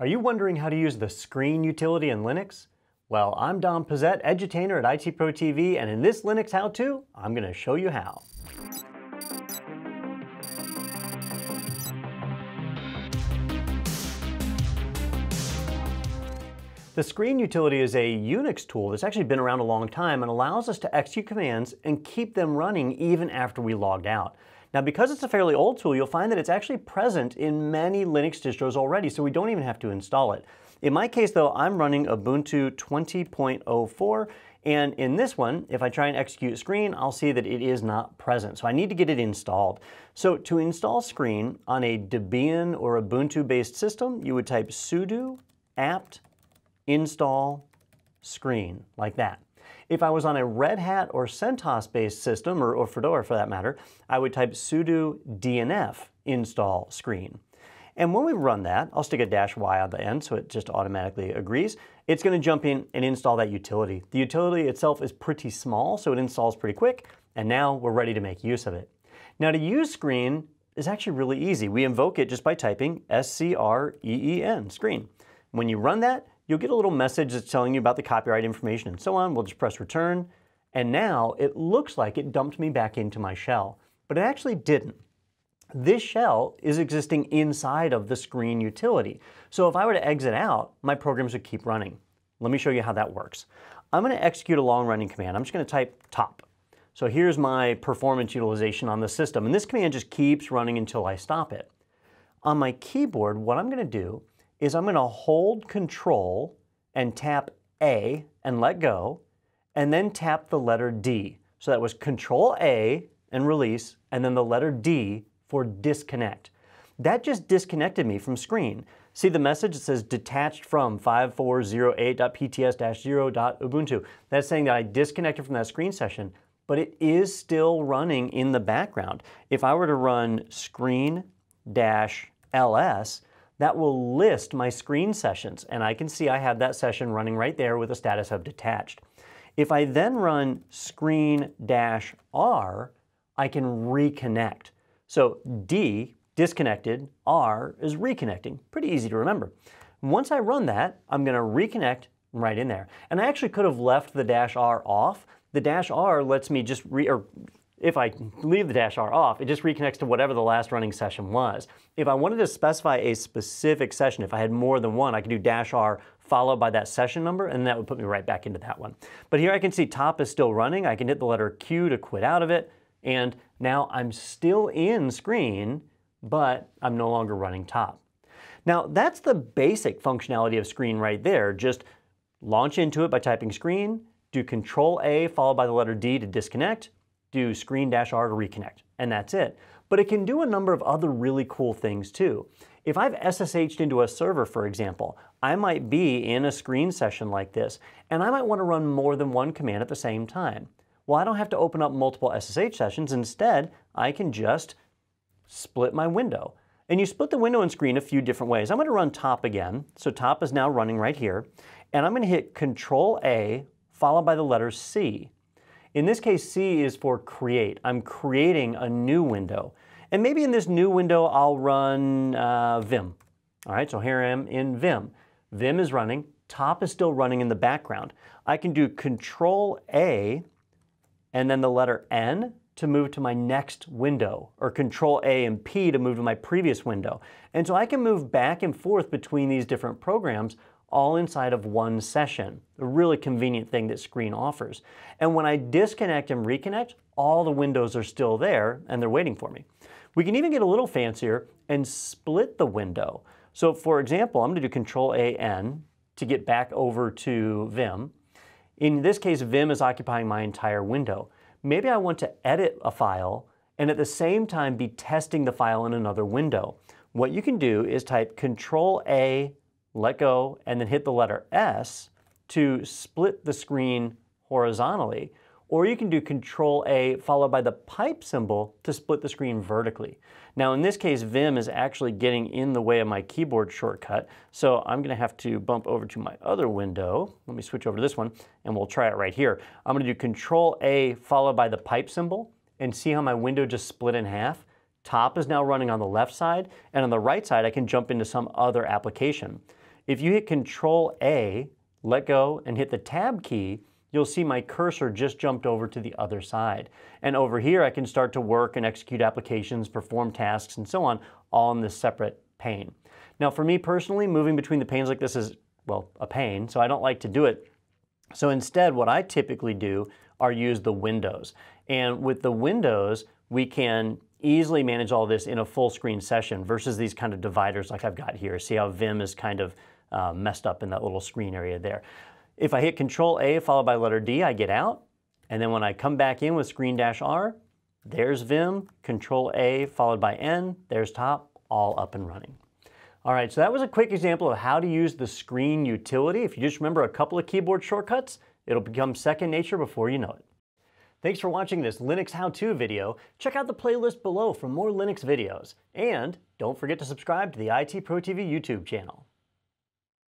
Are you wondering how to use the screen utility in Linux? Well, I'm Dom Pizzette, edutainer at IT Pro TV, and in this Linux how-to, I'm going to show you how. The screen utility is a Unix tool that's actually been around a long time and allows us to execute commands and keep them running even after we logged out. Now, because it's a fairly old tool, you'll find that it's actually present in many Linux distros already, so we don't even have to install it. In my case, though, I'm running Ubuntu 20.04, and in this one, if I try and execute screen, I'll see that it is not present. So I need to get it installed. So to install screen on a Debian or Ubuntu-based system, you would type sudo apt install screen, like that. If I was on a Red Hat or CentOS-based system, or, or Fedora for that matter, I would type sudo dnf install screen. And when we run that, I'll stick a dash y on the end so it just automatically agrees. It's going to jump in and install that utility. The utility itself is pretty small, so it installs pretty quick, and now we're ready to make use of it. Now to use screen is actually really easy. We invoke it just by typing screen, screen. When you run that, you'll get a little message that's telling you about the copyright information and so on. We'll just press return. And now it looks like it dumped me back into my shell, but it actually didn't. This shell is existing inside of the screen utility. So if I were to exit out, my programs would keep running. Let me show you how that works. I'm going to execute a long running command. I'm just going to type top. So here's my performance utilization on the system. And this command just keeps running until I stop it. On my keyboard, what I'm going to do is I'm going to hold control and tap A and let go, and then tap the letter D. So that was control A and release, and then the letter D for disconnect. That just disconnected me from screen. See the message? It says detached from 5408.pts-0.ubuntu. That's saying that I disconnected from that screen session, but it is still running in the background. If I were to run screen-ls, that will list my screen sessions. And I can see I have that session running right there with a status of detached. If I then run screen -r, I dash can reconnect. So D, disconnected, R is reconnecting. Pretty easy to remember. Once I run that, I'm going to reconnect right in there. And I actually could have left the dash R off. The dash R lets me just re or if I leave the dash R off, it just reconnects to whatever the last running session was. If I wanted to specify a specific session, if I had more than one, I could do dash R followed by that session number, and that would put me right back into that one. But here I can see top is still running. I can hit the letter Q to quit out of it, and now I'm still in screen, but I'm no longer running top. Now that's the basic functionality of screen right there. Just launch into it by typing screen, do control A followed by the letter D to disconnect, do screen-r to reconnect, and that's it. But it can do a number of other really cool things too. If I've SSH'd into a server, for example, I might be in a screen session like this, and I might want to run more than one command at the same time. Well, I don't have to open up multiple SSH sessions. Instead, I can just split my window. And you split the window and screen a few different ways. I'm going to run top again. So top is now running right here. And I'm going to hit Control A followed by the letter C. In this case, C is for create. I'm creating a new window. And maybe in this new window, I'll run uh, Vim. All right, so here I am in Vim. Vim is running, top is still running in the background. I can do Control A and then the letter N to move to my next window, or Control A and P to move to my previous window. And so I can move back and forth between these different programs all inside of one session. A really convenient thing that Screen offers. And when I disconnect and reconnect, all the windows are still there and they're waiting for me. We can even get a little fancier and split the window. So for example, I'm gonna do Control A N to get back over to Vim. In this case, Vim is occupying my entire window. Maybe I want to edit a file and at the same time be testing the file in another window. What you can do is type Control A let go, and then hit the letter S to split the screen horizontally. Or you can do Control A followed by the pipe symbol to split the screen vertically. Now in this case, Vim is actually getting in the way of my keyboard shortcut, so I'm gonna have to bump over to my other window. Let me switch over to this one, and we'll try it right here. I'm gonna do Control A followed by the pipe symbol, and see how my window just split in half? Top is now running on the left side, and on the right side I can jump into some other application. If you hit Control A, let go, and hit the Tab key, you'll see my cursor just jumped over to the other side. And over here, I can start to work and execute applications, perform tasks, and so on, all in this separate pane. Now, for me personally, moving between the panes like this is, well, a pain, so I don't like to do it. So instead, what I typically do are use the windows. And with the windows, we can easily manage all this in a full screen session versus these kind of dividers like I've got here. See how Vim is kind of uh, messed up in that little screen area there. If I hit Control A followed by letter D, I get out. And then when I come back in with screen dash R, there's Vim, Control A followed by N, there's top, all up and running. All right, so that was a quick example of how to use the screen utility. If you just remember a couple of keyboard shortcuts, it'll become second nature before you know it. Thanks for watching this Linux how-to video. Check out the playlist below for more Linux videos. And don't forget to subscribe to the IT Pro TV YouTube channel.